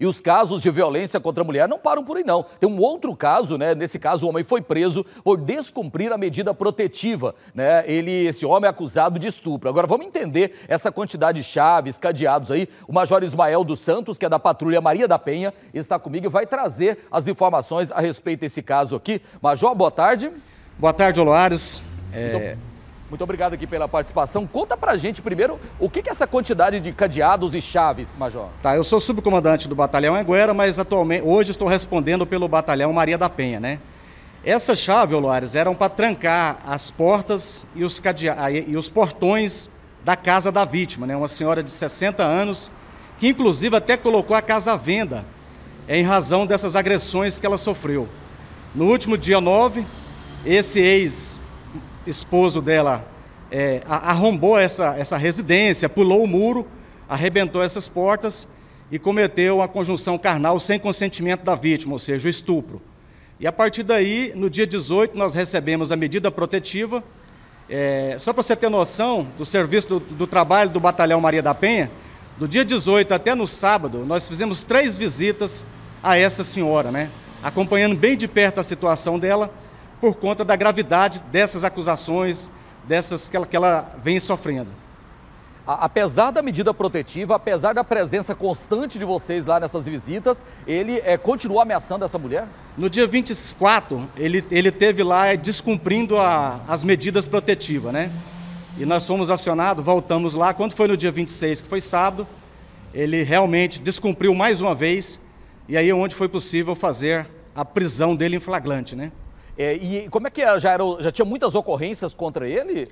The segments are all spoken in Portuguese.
E os casos de violência contra a mulher não param por aí, não. Tem um outro caso, né? Nesse caso, o homem foi preso por descumprir a medida protetiva, né? Ele, esse homem é acusado de estupro. Agora, vamos entender essa quantidade de chaves, cadeados aí. O Major Ismael dos Santos, que é da Patrulha Maria da Penha, está comigo e vai trazer as informações a respeito desse caso aqui. Major, boa tarde. Boa tarde, Oloares. Então, é... Então... Muito obrigado aqui pela participação. Conta pra gente primeiro o que, que é essa quantidade de cadeados e chaves, Major. Tá, eu sou subcomandante do Batalhão Anguera, mas atualmente hoje estou respondendo pelo Batalhão Maria da Penha, né? Essa chave, Olares, eram para trancar as portas e os, cadea... e os portões da casa da vítima, né? Uma senhora de 60 anos que inclusive até colocou a casa à venda em razão dessas agressões que ela sofreu. No último dia 9, esse ex esposo dela é, arrombou essa, essa residência, pulou o muro, arrebentou essas portas e cometeu a conjunção carnal sem consentimento da vítima, ou seja, o estupro. E a partir daí, no dia 18, nós recebemos a medida protetiva. É, só para você ter noção do serviço do, do trabalho do Batalhão Maria da Penha, do dia 18 até no sábado, nós fizemos três visitas a essa senhora, né? acompanhando bem de perto a situação dela por conta da gravidade dessas acusações, dessas que ela, que ela vem sofrendo. Apesar da medida protetiva, apesar da presença constante de vocês lá nessas visitas, ele é, continua ameaçando essa mulher? No dia 24, ele, ele teve lá eh, descumprindo a, as medidas protetivas, né? E nós fomos acionados, voltamos lá. Quando foi no dia 26, que foi sábado, ele realmente descumpriu mais uma vez, e aí é onde foi possível fazer a prisão dele em flagrante, né? É, e como é que é? Já, era, já tinha muitas ocorrências contra ele?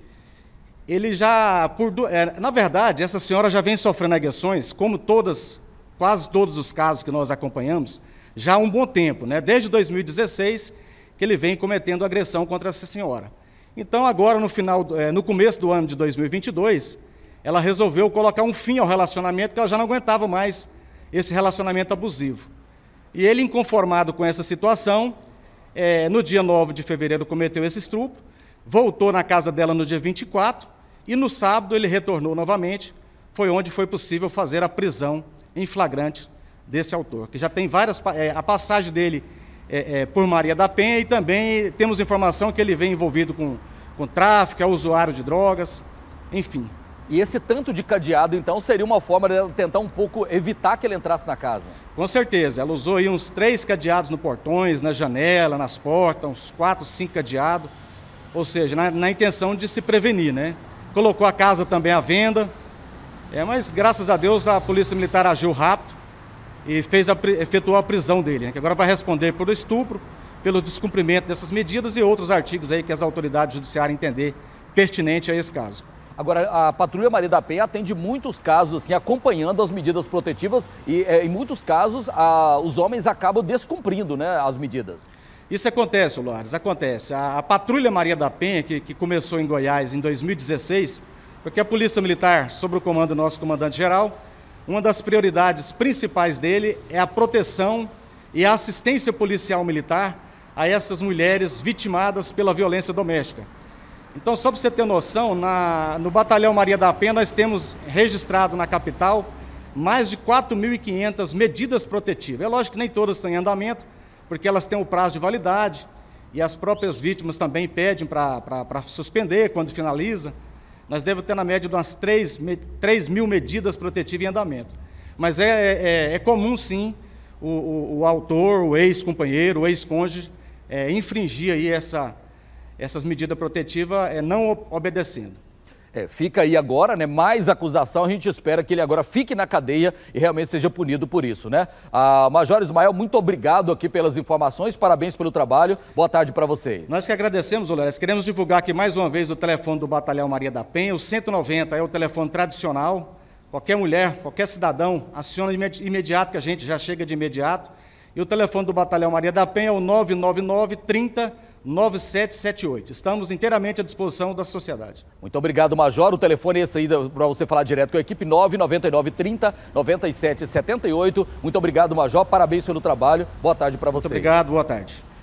Ele já, por é, na verdade, essa senhora já vem sofrendo agressões, como todas, quase todos os casos que nós acompanhamos, já há um bom tempo, né? Desde 2016 que ele vem cometendo agressão contra essa senhora. Então, agora no final, é, no começo do ano de 2022, ela resolveu colocar um fim ao relacionamento, que ela já não aguentava mais esse relacionamento abusivo. E ele, inconformado com essa situação, é, no dia 9 de fevereiro cometeu esse estupro, voltou na casa dela no dia 24 e no sábado ele retornou novamente, foi onde foi possível fazer a prisão em flagrante desse autor, que já tem várias é, a passagem dele é, é, por Maria da Penha e também temos informação que ele vem envolvido com, com tráfico, é usuário de drogas, enfim. E esse tanto de cadeado, então, seria uma forma de tentar um pouco evitar que ele entrasse na casa? Com certeza. Ela usou aí uns três cadeados no portões, na janela, nas portas, uns quatro, cinco cadeados. Ou seja, na, na intenção de se prevenir, né? Colocou a casa também à venda. É, mas graças a Deus a Polícia Militar agiu rápido e fez a, efetuou a prisão dele, né? que agora vai responder por estupro, pelo descumprimento dessas medidas e outros artigos aí que as autoridades judiciárias entender pertinente a esse caso. Agora, a Patrulha Maria da Penha atende muitos casos, assim, acompanhando as medidas protetivas e, é, em muitos casos, a, os homens acabam descumprindo né, as medidas. Isso acontece, Luares, acontece. A, a Patrulha Maria da Penha, que, que começou em Goiás em 2016, porque a Polícia Militar, sob o comando do nosso comandante-geral, uma das prioridades principais dele é a proteção e a assistência policial militar a essas mulheres vitimadas pela violência doméstica. Então, só para você ter noção, na, no Batalhão Maria da Penha nós temos registrado na capital mais de 4.500 medidas protetivas. É lógico que nem todas estão em andamento, porque elas têm o um prazo de validade e as próprias vítimas também pedem para suspender quando finaliza. Nós devemos ter na média de umas 3, 3 mil medidas protetivas em andamento. Mas é, é, é, é comum, sim, o, o, o autor, o ex-companheiro, o ex-cônjuge, é, infringir aí essa, essas medidas protetivas é, não obedecendo. É, fica aí agora, né? Mais acusação, a gente espera que ele agora fique na cadeia e realmente seja punido por isso, né? A ah, Major Ismael, muito obrigado aqui pelas informações, parabéns pelo trabalho, boa tarde para vocês. Nós que agradecemos, Olés. Queremos divulgar aqui mais uma vez o telefone do Batalhão Maria da Penha, o 190 é o telefone tradicional. Qualquer mulher, qualquer cidadão, aciona imedi imediato, que a gente já chega de imediato. E o telefone do Batalhão Maria da Penha é o 999 30 9778. Estamos inteiramente à disposição da sociedade. Muito obrigado, Major. O telefone é esse aí para você falar direto com a equipe 999 30 97 Muito obrigado, Major. Parabéns pelo trabalho. Boa tarde para você. Muito obrigado, boa tarde.